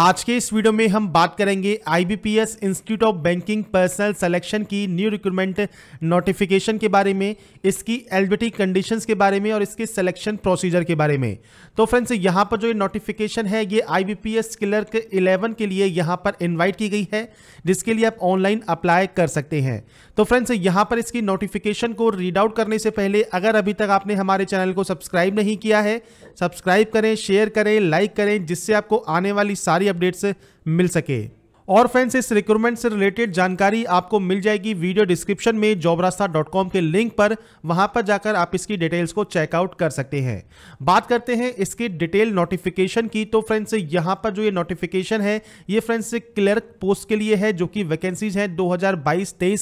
आज के इस वीडियो में हम बात करेंगे IBPS institute of banking personnel selection की न्यू रिक्रूटमेंट नोटिफिकेशन के बारे में इसकी एलिबिटी कंडीशंस के बारे में और इसके सिलेक्शन प्रोसीजर के बारे में तो फ्रेंड्स यहाँ पर जो ये नोटिफिकेशन है ये आईबीपीएस क्लर्क 11 के लिए यहाँ पर इन्वाइट की गई है जिसके लिए आप ऑनलाइन अप्लाई कर सकते हैं तो फ्रेंड्स यहाँ पर इसकी नोटिफिकेशन को रीड आउट करने से पहले अगर अभी तक आपने हमारे चैनल को सब्सक्राइब नहीं किया है सब्सक्राइब करें शेयर करें लाइक करें जिससे आपको आने वाली सारी सारी अपडेट्स मिल सके और फ्रेंड्स इस रिक्रूटमेंट से रिलेटेड जानकारी आपको मिल जाएगी वीडियो डिस्क्रिप्शन में जॉबरास्ता के लिंक पर वहां पर जाकर आप इसकी डिटेल्स को चेकआउट कर सकते हैं बात करते हैं इसकी डिटेल नोटिफिकेशन की तो फ्रेंड्स यहां पर जो ये नोटिफिकेशन है ये फ्रेंड्स क्लर्क पोस्ट के लिए है जो कि वैकेंसीज हैं दो हजार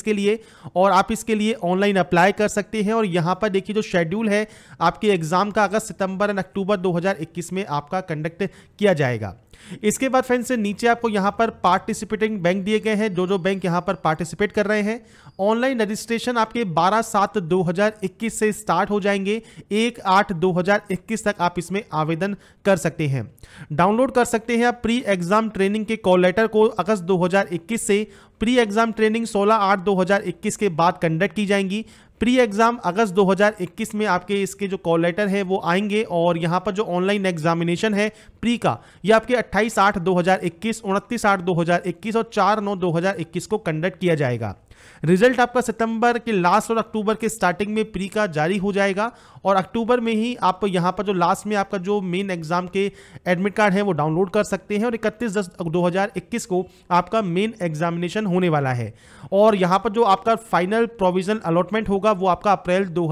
के लिए और आप इसके लिए ऑनलाइन अप्लाई कर सकते हैं और यहाँ पर देखिए जो शेड्यूल है आपके एग्जाम का अगस्त सितंबर एंड अक्टूबर दो में आपका कंडक्ट किया जाएगा इसके बाद फ्रेंड्स नीचे आपको यहां पर पार्टिस पार्टिसिपेटिंग बैंक दिए गए हैं जो जो बैंक यहां पर पार्टिसिपेट कर रहे हैं ऑनलाइन रजिस्ट्रेशन आपके 12 सात 2021 से स्टार्ट हो जाएंगे एक आठ 2021 तक आप इसमें आवेदन कर सकते हैं डाउनलोड कर सकते हैं आप प्री एग्जाम ट्रेनिंग के कॉल लेटर को अगस्त 2021 से प्री एग्जाम ट्रेनिंग 16 आठ 2021 के बाद कंडक्ट की जाएंगी प्री एग्जाम अगस्त 2021 में आपके इसके जो कॉल लेटर है वो आएंगे और यहाँ पर जो ऑनलाइन एग्जामिनेशन है प्री का ये आपके 28 आठ 2021 29 आठ 2021 और 4 नौ 2021 को कंडक्ट किया जाएगा रिजल्ट आपका सितंबर के लास्ट और अक्टूबर के स्टार्टिंग में प्री का जारी हो जाएगा और अक्टूबर में ही आप यहां पर जो लास्ट में आपका जो मेन एग्जाम के एडमिट कार्ड है वो डाउनलोड कर सकते हैं और इकतीस दस 2021 को आपका मेन एग्जामिनेशन होने वाला है और यहां पर जो आपका फाइनल प्रोविजन अलॉटमेंट होगा वो आपका अप्रैल दो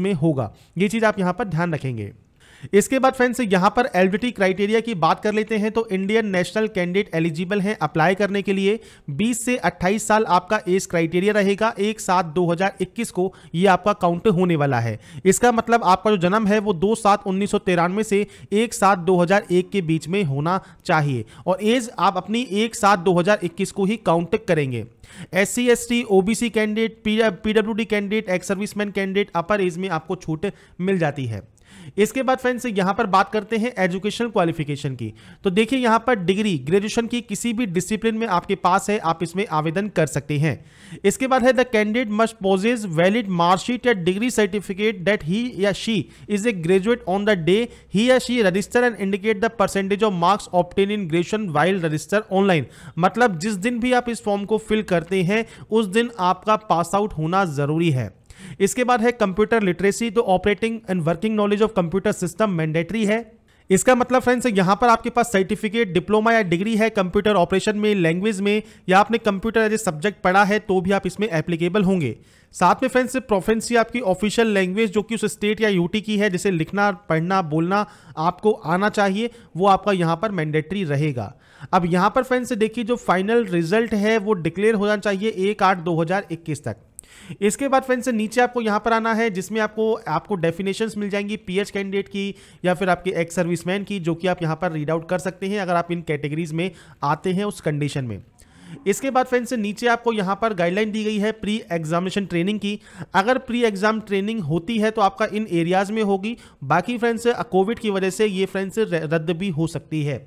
में होगा ये चीज़ आप यहाँ पर ध्यान रखेंगे इसके बाद फ्रेंड्स यहां पर एलिजिबिलिटी क्राइटेरिया की बात कर लेते हैं तो इंडियन नेशनल कैंडिडेट एलिजिबल हैं अप्लाई करने के लिए 20 से 28 साल आपका एज क्राइटेरिया रहेगा एक सात 2021 को ये आपका काउंट होने वाला है इसका मतलब आपका जो जन्म है वो दो सात उन्नीस से एक सात दो के बीच में होना चाहिए और एज आप अपनी एक सात दो को ही काउंट करेंगे S C S T OBC candidate PWD candidate ex serviceman candidate upper age में आपको छूट मिल जाती है इसके बाद फ्रेंड्स यहां पर बात करते हैं एजुकेशन क्वालिफिकेशन की तो देखिए यहां पर डिग्री ग्रेजुएशन की किसी भी डिसिप्लिन में आपके पास है आप इसमें आवेदन कर सकते हैं इसके बाद है the candidate must possess valid marksheet या डिग्री सर्टिफिकेट डेट ही या she is a graduate on the day he या she register and indicate the percentage of marks obtained in graduation while register online मतलब जिस दिन भी आप इस form को फिल करते हैं उस दिन आपका पास आउट होना जरूरी है इसके बाद है कंप्यूटर लिटरेसी तो operating and working knowledge of computer system mandatory है इसका मतलब फ्रेंड्स यहाँ पर आपके पास सर्टिफिकेट डिप्लोमा या डिग्री है कंप्यूटर ऑपरेशन में लैंग्वेज में या आपने कंप्यूटर एज ए सब्जेक्ट पढ़ा है तो भी आप इसमें एप्लीकेबल होंगे साथ में फ्रेंड्स प्रोफेंसी आपकी ऑफिशियल लैंग्वेज जो कि उस स्टेट या यूटी की है जिसे लिखना पढ़ना बोलना आपको आना चाहिए वो आपका यहाँ पर मैंडेटरी रहेगा अब यहाँ पर फ्रेंड्स देखिए जो फाइनल रिजल्ट है वो डिक्लेयर होना चाहिए एक आठ दो तक इसके बाद फ्रेंड्स नीचे आपको यहां पर आना है जिसमें आपको आपको डेफिनेशंस मिल जाएंगी पीएच कैंडिडेट की या फिर आपके एक्स सर्विसमैन की जो कि आप यहाँ पर रीड आउट कर सकते हैं अगर आप इन कैटेगरीज में आते हैं उस कंडीशन में इसके बाद फ्रेंड्स नीचे आपको यहां पर गाइडलाइन दी गई है प्री एग्जामिनेशन ट्रेनिंग की अगर प्री एग्जाम ट्रेनिंग होती है तो आपका इन एरियाज में होगी बाकी फ्रेंड्स कोविड की वजह से ये फ्रेंड्स रद्द भी हो सकती है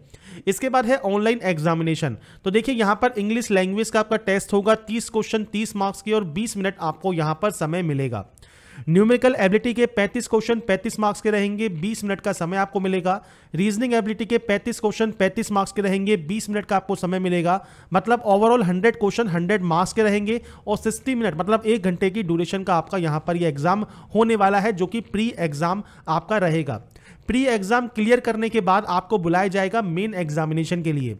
इसके बाद है ऑनलाइन एग्जामिनेशन तो देखिए यहां पर इंग्लिश लैंग्वेज का आपका टेस्ट होगा तीस क्वेश्चन तीस मार्क्स की और बीस मिनट आपको यहां पर समय मिलेगा न्यूमेरिकल एबिलिटी के 35 क्वेश्चन 35 मार्क्स के रहेंगे 20 मिनट का समय आपको मिलेगा रीजनिंग एबिलिटी के 35 क्वेश्चन 35 मार्क्स के रहेंगे 20 मिनट का आपको समय मिलेगा मतलब ओवरऑल 100 क्वेश्चन 100 मार्क्स के रहेंगे और 60 मिनट मतलब एक घंटे की ड्यूरेशन का आपका यहां पर ये यह एग्जाम होने वाला है जो कि प्री एग्जाम आपका रहेगा प्री एग्जाम क्लियर करने के बाद आपको बुलाया जाएगा मेन एग्जामिनेशन के लिए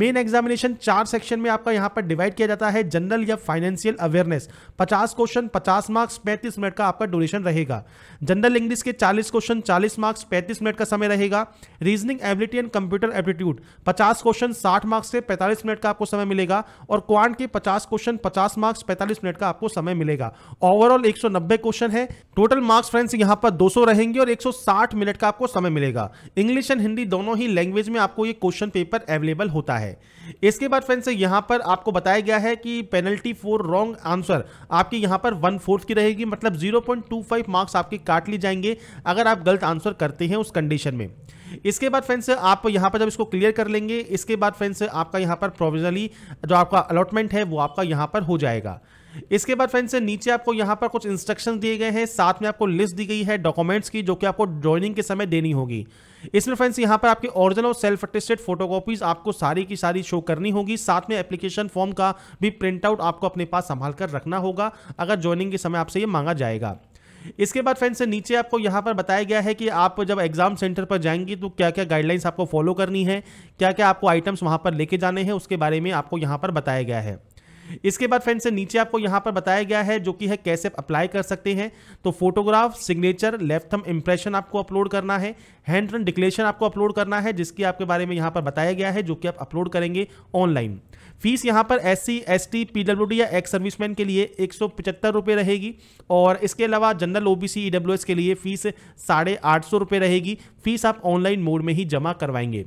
मेन एग्जामिनेशन चार सेक्शन में आपका यहाँ पर डिवाइड किया जाता है जनरल या फाइनेंशियल अवेयरनेस पचास क्वेश्चन पचास मार्क्स पैंतीस मिनट का आपका ड्यूरेशन रहेगा जनरल इंग्लिश के चालीस क्वेश्चन चालीस मार्क्स पैंतीस मिनट का समय रहेगा reasoning ability and computer aptitude पचास क्वेश्चन साठ मार्क्स से पैंतालीस मिनट का आपको समय मिलेगा और क्वांट के पचास क्वेश्चन पचास मार्क्स पैंतालीस मिनट का आपको समय मिलेगा ओवरऑल एक क्वेश्चन है टोटल मार्क्स फ्रेंड्स यहाँ पर 200 रहेंगे और 160 मिनट का आपको समय मिलेगा इंग्लिश एंड हिंदी दोनों ही लैंग्वेज में आपको ये क्वेश्चन पेपर अवेलेबल होता है है इसके बाद फ्रेंड्स यहां पर आपको बताया गया है कि पेनल्टी फॉर रॉन्ग आंसर आपकी यहां पर वन फोर्थ की रहेगी मतलब 0.25 मार्क्स आपके काट लिए जाएंगे अगर आप गलत आंसर करते हैं उस कंडीशन में इसके बाद फ्रेंड्स आप यहां पर जब इसको क्लियर कर लेंगे इसके बाद फ्रेंड्स आपका यहां पर प्रोविजनली जो आपका अलॉटमेंट है वो आपका यहां पर हो जाएगा इसके बाद फ्रेंड्स नीचे आपको यहाँ पर कुछ इंस्ट्रक्शन दिए गए हैं साथ में आपको लिस्ट दी गई है डॉक्यूमेंट्स की जो कि आपको ज्वाइनिंग के समय देनी होगी इसमें फ्रेंड्स यहाँ पर आपके ओरिजिनल और सेल्फ अटेस्टेड फोटोकॉपीज आपको सारी की सारी शो करनी होगी साथ में एप्लीकेशन फॉर्म का भी प्रिंट आउट आपको अपने पास संभाल कर रखना होगा अगर ज्वाइनिंग के समय आपसे ये मांगा जाएगा इसके बाद फ्रेंड्स नीचे आपको यहाँ पर बताया गया है कि आप जब एग्जाम सेंटर पर जाएंगी तो क्या क्या गाइडलाइंस आपको फॉलो करनी है क्या क्या आपको आइटम्स वहाँ पर लेके जाने हैं उसके बारे में आपको यहाँ पर बताया गया है इसके बाद फ्रेंड्स नीचे आपको यहाँ पर बताया गया है जो कि है कैसे अप्लाई कर सकते हैं तो photograph signature left thumb impression आपको अपलोड करना है हैंड रन डिक्लेरेशन आपको अपलोड करना है जिसकी आपके बारे में यहां पर बताया गया है जो कि आप अपलोड करेंगे ऑनलाइन फीस यहाँ पर S C S T P D या एक्स सर्विसमैन के लिए एक सौ पचहत्तर रुपये रहेगी और इसके अलावा general O B C E W S के लिए फीस साढ़े आठ सौ रुपये रहेगी फीस आप ऑनलाइन मोड में ही जमा करवाएंगे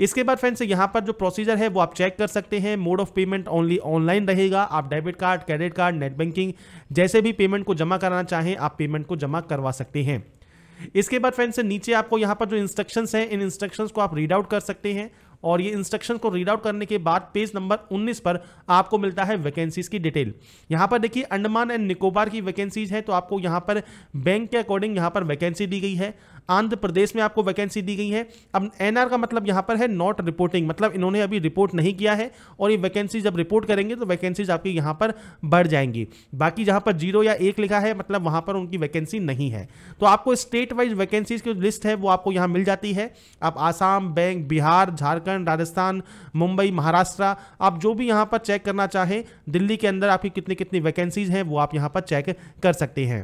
इसके बाद फ्रेंड्स यहाँ पर जो प्रोसीजर है वो आप चेक कर सकते हैं mode of payment only online रहेगा आप debit card credit card net banking जैसे भी पेमेंट को जमा कराना चाहें आप पेमेंट को जमा करवा सकते हैं इसके बाद फ्रेंड्स नीचे आपको यहाँ पर जो इंस्ट्रक्शंस हैं इन इंस्ट्रक्शंस को आप रीड आउट कर सकते हैं और ये इंस्ट्रक्शन को रीड आउट करने के बाद पेज नंबर 19 पर आपको मिलता है वैकेंसीज की डिटेल यहाँ पर देखिए अंडमान एंड निकोबार की वैकेंसीज है तो आपको यहाँ पर बैंक के अकॉर्डिंग यहाँ पर वैकेंसी दी गई है आंध्र प्रदेश में आपको वैकेंसी दी गई है अब एनआर का मतलब यहाँ पर है नॉट रिपोर्टिंग मतलब इन्होंने अभी रिपोर्ट नहीं किया है और ये वैकेंसी जब रिपोर्ट करेंगे तो वैकेंसीज आपकी यहाँ पर बढ़ जाएंगी बाकी जहाँ पर जीरो या एक लिखा है मतलब वहाँ पर उनकी वैकेंसी नहीं है तो आपको स्टेट वाइज वैकेंसीज की लिस्ट है वो आपको यहाँ मिल जाती है आप आसाम बैंक बिहार झारखंड राजस्थान मुंबई महाराष्ट्र आप जो भी यहाँ पर चेक करना चाहें दिल्ली के अंदर आपकी कितनी कितनी वैकेंसीज हैं वो आप यहाँ पर चेक कर सकते हैं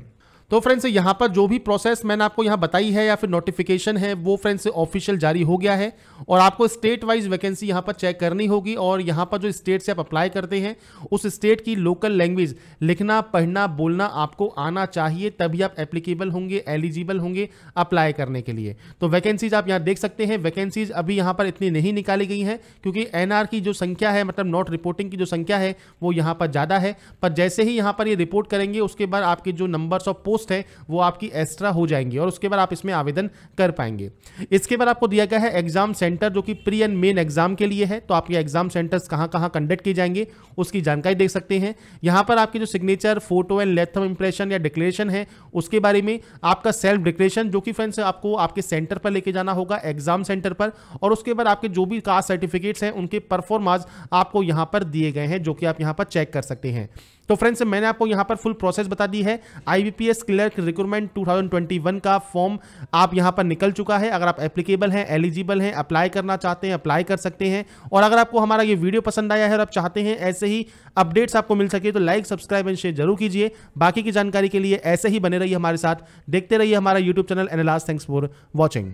तो फ्रेंड्स यहाँ पर जो भी प्रोसेस मैंने आपको यहाँ बताई है या फिर नोटिफिकेशन है वो फ्रेंड्स ऑफिशियल जारी हो गया है और आपको स्टेट वाइज वैकेंसी यहाँ पर चेक करनी होगी और यहाँ पर जो स्टेट से आप अप्लाई करते हैं उस स्टेट की लोकल लैंग्वेज लिखना पढ़ना बोलना आपको आना चाहिए तभी आप एप्लीकेबल होंगे एलिजिबल होंगे अप्लाई करने के लिए तो वैकेंसीज आप यहाँ देख सकते हैं वैकेंसीज अभी यहाँ पर इतनी नहीं निकाली गई हैं क्योंकि एन की जो संख्या है मतलब नॉट रिपोर्टिंग की जो संख्या है वो यहाँ पर ज़्यादा है पर जैसे ही यहाँ पर ये रिपोर्ट करेंगे उसके बाद आपके जो नंबर्स ऑफ पोस्ट पोस्ट है वो आपकी एक्स्ट्रा हो जाएंगी और उसके बाद आप इसमें आवेदन कर पाएंगे इसके बाद आपको दिया गया है एग्जाम सेंटर जो कि प्री एंड मेन एग्जाम के लिए है तो आपके एग्जाम सेंटर्स कहाँ कहाँ कंडक्ट किए जाएंगे उसकी जानकारी देख सकते हैं यहाँ पर आपकी जो signature photo and left impression या डिक्लेरेशन है उसके बारे में आपका सेल्फ डिक्लेरेशन जो कि फ्रेंड्स आपको आपके सेंटर पर लेके जाना होगा एग्जाम सेंटर पर और उसके बाद आपके जो भी कास्ट सर्टिफिकेट्स हैं उनके परफॉर्मास आपको यहाँ पर दिए गए हैं जो कि आप यहाँ पर चेक कर सकते हैं तो फ्रेंड्स मैंने आपको यहाँ पर फुल प्रोसेस बता दी है आईबीपीएस क्लर्क रिक्रूटमेंट 2021 का फॉर्म आप यहाँ पर निकल चुका है अगर आप एप्लीकेबल हैं एलिजिबल हैं अप्लाई करना चाहते हैं अप्लाई कर सकते हैं और अगर आपको हमारा ये वीडियो पसंद आया है और आप चाहते हैं ऐसे ही अपडेट्स आपको मिल सके तो लाइक सब्सक्राइब एंड शेयर जरूर कीजिए बाकी की जानकारी के लिए ऐसे ही बने रहिए हमारे साथ देखते रहिए हमारा यूट्यूब चैनल एनालास थैंक्स फॉर वॉचिंग